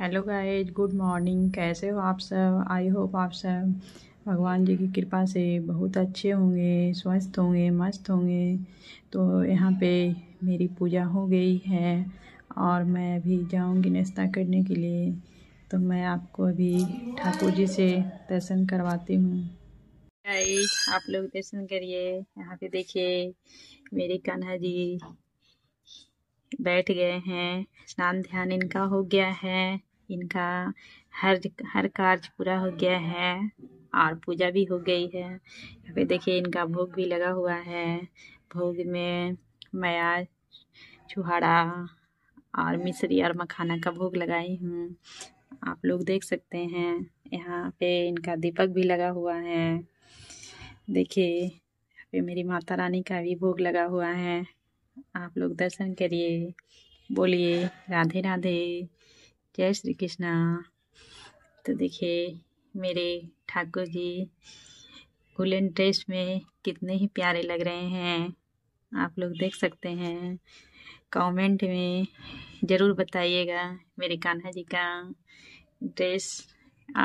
hello guys good morning कैसे हो आप सब आई होप आप सब भगवान जी की कृपा से बहुत अच्छे होंगे स्वस्थ होंगे मस्त होंगे तो यहाँ पे मेरी पूजा हो गई है और मैं अभी जाऊँगी नाश्ता करने के लिए तो मैं आपको अभी ठाकुर जी से दर्शन करवाती हूँ आप लोग दर्शन करिए यहाँ पे देखिए मेरे कान्हा जी बैठ गए हैं स्नान ध्यान इनका हो गया है इनका हर हर कार्य पूरा हो गया है और पूजा भी हो गई है यहाँ पे देखिए इनका भोग भी लगा हुआ है भोग में मया छुहाड़ा और मिश्री और मखाना का भोग लगाई हूँ आप लोग देख सकते हैं यहाँ पे इनका दीपक भी लगा हुआ है देखिए यहाँ पे मेरी माता रानी का भी भोग लगा हुआ है आप लोग दर्शन करिए बोलिए राधे राधे जय श्री कृष्णा तो देखिए मेरे ठाकुर जी गुलन ड्रेस में कितने ही प्यारे लग रहे हैं आप लोग देख सकते हैं कमेंट में ज़रूर बताइएगा मेरे कान्हा जी का ड्रेस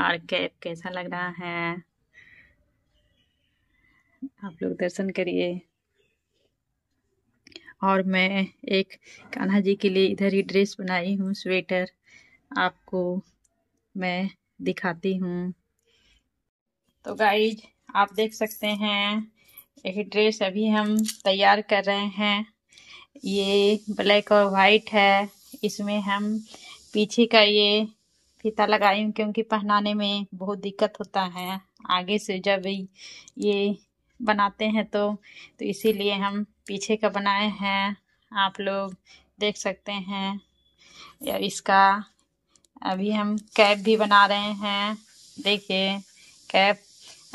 और कैप कैसा लग रहा है आप लोग दर्शन करिए और मैं एक कान्हा जी के लिए इधर ही ड्रेस बनाई हूँ स्वेटर आपको मैं दिखाती हूँ तो गाइज आप देख सकते हैं यह ड्रेस अभी हम तैयार कर रहे हैं ये ब्लैक और वाइट है इसमें हम पीछे का ये फीता लगाई हूँ क्योंकि पहनाने में बहुत दिक्कत होता है आगे से जब ये बनाते हैं तो तो इसीलिए हम पीछे का बनाए हैं आप लोग देख सकते हैं या इसका अभी हम कैप भी बना रहे हैं देखिए कैप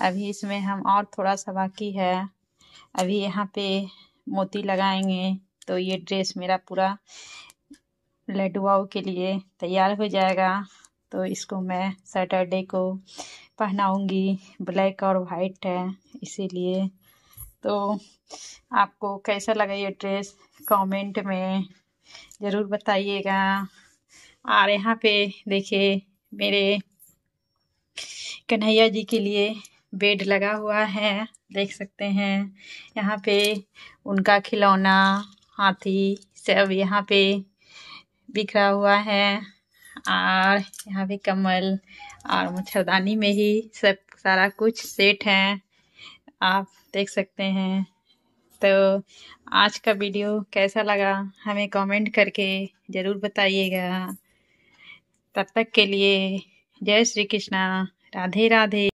अभी इसमें हम और थोड़ा सा बाकी है अभी यहाँ पे मोती लगाएंगे तो ये ड्रेस मेरा पूरा लडुआओं के लिए तैयार हो जाएगा तो इसको मैं सैटरडे को पहनाऊंगी ब्लैक और वाइट है इसीलिए तो आपको कैसा लगा ये ड्रेस कमेंट में ज़रूर बताइएगा और यहाँ पे देखिए मेरे कन्हैया जी के लिए बेड लगा हुआ है देख सकते हैं यहाँ पे उनका खिलौना हाथी सब यहाँ पे बिखरा हुआ है और यहाँ पे कमल और मच्छरदानी में ही सब सारा कुछ सेट है आप देख सकते हैं तो आज का वीडियो कैसा लगा हमें कमेंट करके ज़रूर बताइएगा तब तक के लिए जय श्री कृष्णा राधे राधे